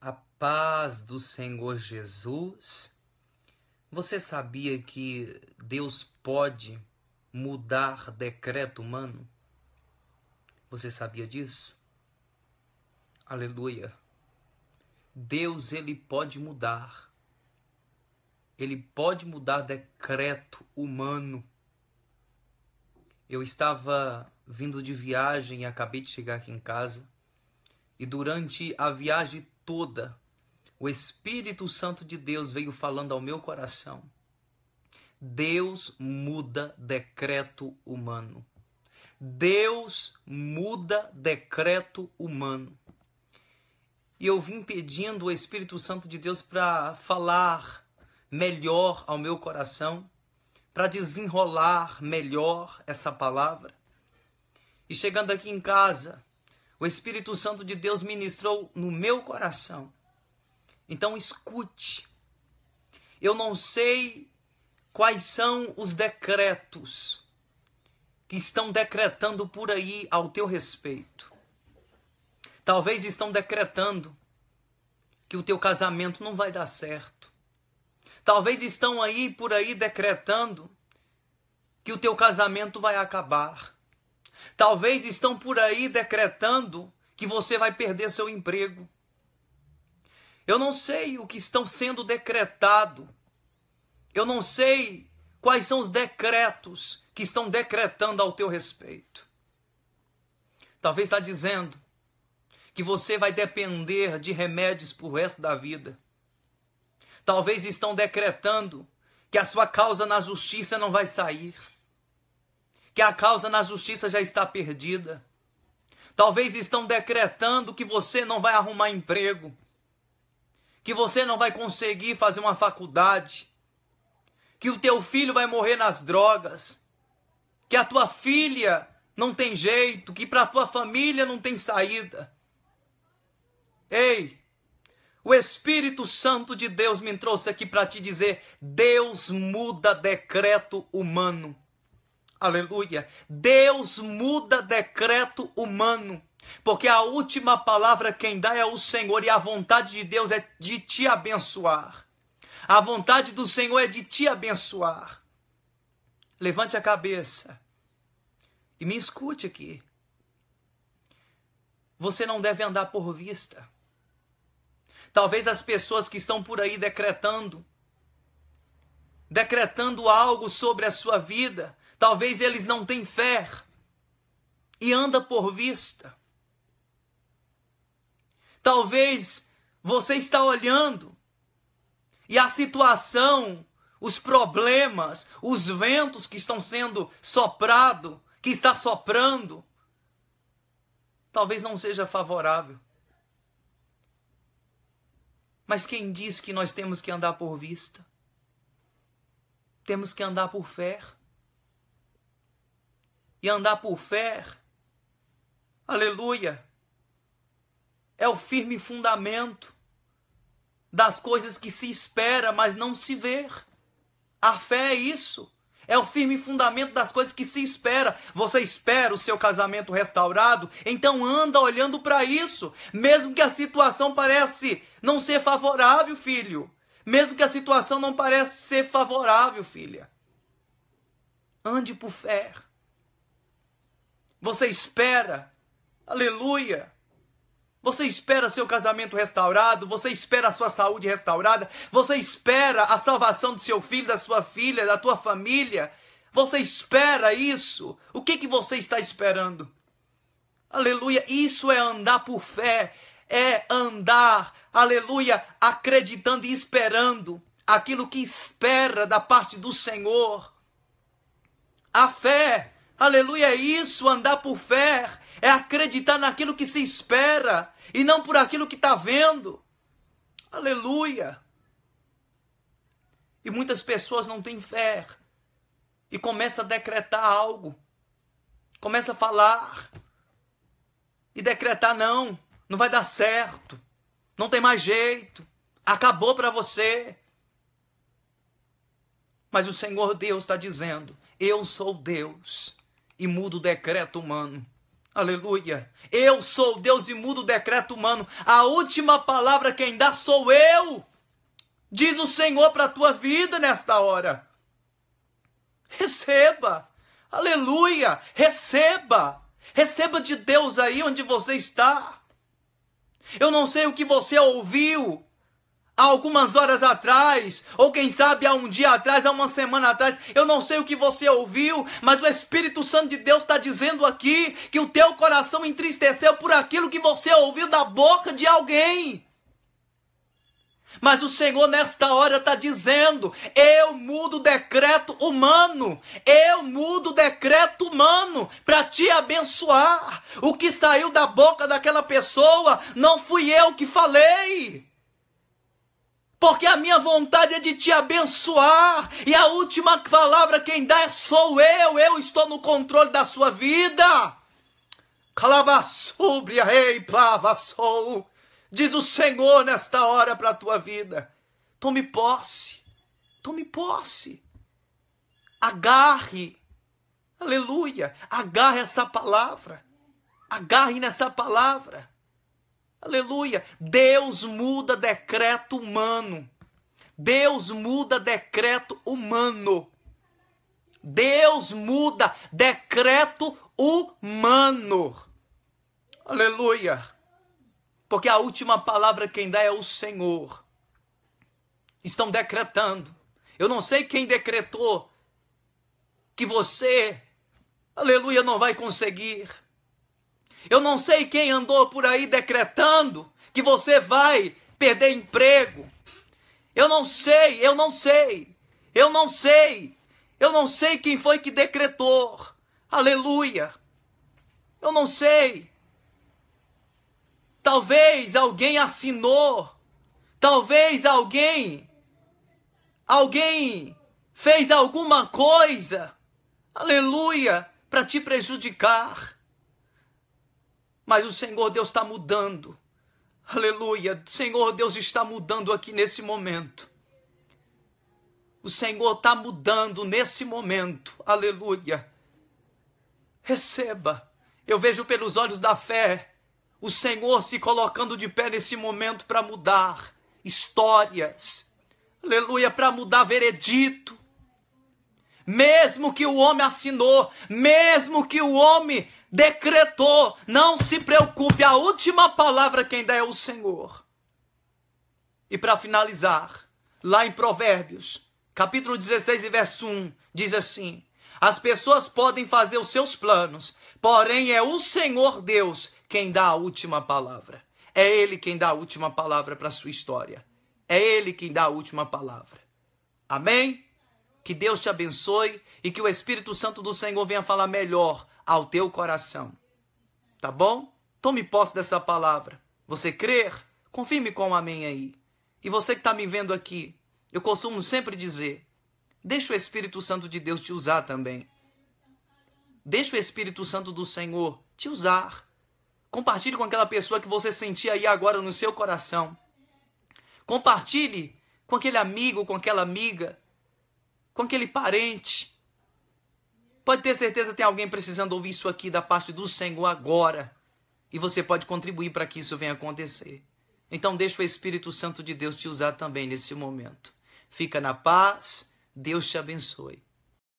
a paz do Senhor Jesus. Você sabia que Deus pode mudar decreto humano? Você sabia disso? Aleluia. Deus ele pode mudar. Ele pode mudar decreto humano. Eu estava vindo de viagem e acabei de chegar aqui em casa. E durante a viagem toda, o Espírito Santo de Deus veio falando ao meu coração. Deus muda decreto humano. Deus muda decreto humano. E eu vim pedindo o Espírito Santo de Deus para falar melhor ao meu coração, para desenrolar melhor essa palavra. E chegando aqui em casa, o Espírito Santo de Deus ministrou no meu coração. Então escute. Eu não sei quais são os decretos que estão decretando por aí ao teu respeito. Talvez estão decretando que o teu casamento não vai dar certo. Talvez estão aí por aí decretando que o teu casamento vai acabar. Talvez estão por aí decretando que você vai perder seu emprego. Eu não sei o que estão sendo decretado. Eu não sei quais são os decretos que estão decretando ao teu respeito. Talvez está dizendo que você vai depender de remédios o resto da vida. Talvez estão decretando que a sua causa na justiça não vai sair que a causa na justiça já está perdida. Talvez estão decretando que você não vai arrumar emprego, que você não vai conseguir fazer uma faculdade, que o teu filho vai morrer nas drogas, que a tua filha não tem jeito, que para a tua família não tem saída. Ei, o Espírito Santo de Deus me trouxe aqui para te dizer: Deus muda decreto humano. Aleluia. Deus muda decreto humano. Porque a última palavra quem dá é o Senhor e a vontade de Deus é de te abençoar. A vontade do Senhor é de te abençoar. Levante a cabeça e me escute aqui. Você não deve andar por vista. Talvez as pessoas que estão por aí decretando, decretando algo sobre a sua vida, Talvez eles não têm fé e anda por vista. Talvez você está olhando e a situação, os problemas, os ventos que estão sendo soprado, que está soprando, talvez não seja favorável. Mas quem diz que nós temos que andar por vista? Temos que andar por fé e andar por fé. Aleluia! É o firme fundamento das coisas que se espera, mas não se vê. A fé é isso. É o firme fundamento das coisas que se espera. Você espera o seu casamento restaurado, então anda olhando para isso, mesmo que a situação parece não ser favorável, filho. Mesmo que a situação não pareça ser favorável, filha. Ande por fé. Você espera. Aleluia. Você espera seu casamento restaurado, você espera a sua saúde restaurada, você espera a salvação do seu filho, da sua filha, da tua família. Você espera isso? O que que você está esperando? Aleluia, isso é andar por fé, é andar, aleluia, acreditando e esperando aquilo que espera da parte do Senhor. A fé Aleluia, é isso, andar por fé, é acreditar naquilo que se espera e não por aquilo que está vendo. Aleluia. E muitas pessoas não têm fé e começa a decretar algo, começa a falar e decretar não, não vai dar certo, não tem mais jeito, acabou para você. Mas o Senhor Deus está dizendo: Eu sou Deus e mudo o decreto humano. Aleluia. Eu sou Deus e mudo o decreto humano. A última palavra quem dá sou eu. Diz o Senhor para a tua vida nesta hora. Receba. Aleluia. Receba. Receba de Deus aí onde você está. Eu não sei o que você ouviu há algumas horas atrás, ou quem sabe há um dia atrás, há uma semana atrás, eu não sei o que você ouviu, mas o Espírito Santo de Deus está dizendo aqui que o teu coração entristeceu por aquilo que você ouviu da boca de alguém. Mas o Senhor, nesta hora, está dizendo: eu mudo o decreto humano, eu mudo o decreto humano para te abençoar. O que saiu da boca daquela pessoa não fui eu que falei. Porque a minha vontade é de te abençoar, e a última palavra quem dá é sou eu, eu estou no controle da sua vida. Calavassúbria, rei sou. diz o Senhor nesta hora para a tua vida. Tome posse, tome posse, agarre, aleluia, agarre essa palavra, agarre nessa palavra. Aleluia! Deus muda decreto humano. Deus muda decreto humano. Deus muda decreto humano. Aleluia! Porque a última palavra quem dá é o Senhor. Estão decretando. Eu não sei quem decretou que você, aleluia, não vai conseguir. Eu não sei quem andou por aí decretando que você vai perder emprego. Eu não sei, eu não sei, eu não sei, eu não sei quem foi que decretou. Aleluia! Eu não sei. Talvez alguém assinou. Talvez alguém. Alguém fez alguma coisa. Aleluia! Para te prejudicar. Mas o Senhor Deus está mudando. Aleluia. O Senhor Deus está mudando aqui nesse momento. O Senhor está mudando nesse momento. Aleluia. Receba. Eu vejo pelos olhos da fé o Senhor se colocando de pé nesse momento para mudar histórias. Aleluia, para mudar veredito. Mesmo que o homem assinou, mesmo que o homem decretou. Não se preocupe, a última palavra quem dá é o Senhor. E para finalizar, lá em Provérbios, capítulo 16 e verso 1, diz assim: As pessoas podem fazer os seus planos, porém é o Senhor Deus quem dá a última palavra. É Ele quem dá a última palavra para a sua história. É Ele quem dá a última palavra. Amém? Que Deus te abençoe e que o Espírito Santo do Senhor venha falar melhor ao teu coração. Tá bom? Tome posse dessa palavra. Você crer? Confirme com um amém aí. E você que está me vendo aqui, eu costumo sempre dizer: deixa o Espírito Santo de Deus te usar também. Deixa o Espírito Santo do Senhor te usar. Compartilhe com aquela pessoa que você sentia aí agora no seu coração. Compartilhe com aquele amigo, com aquela amiga com aquele parente. Pode ter certeza tem alguém precisando ouvir isso aqui da parte do Senhor agora. E você pode contribuir para que isso venha acontecer. Então deixa o Espírito Santo de Deus te usar também nesse momento. Fica na paz. Deus te abençoe.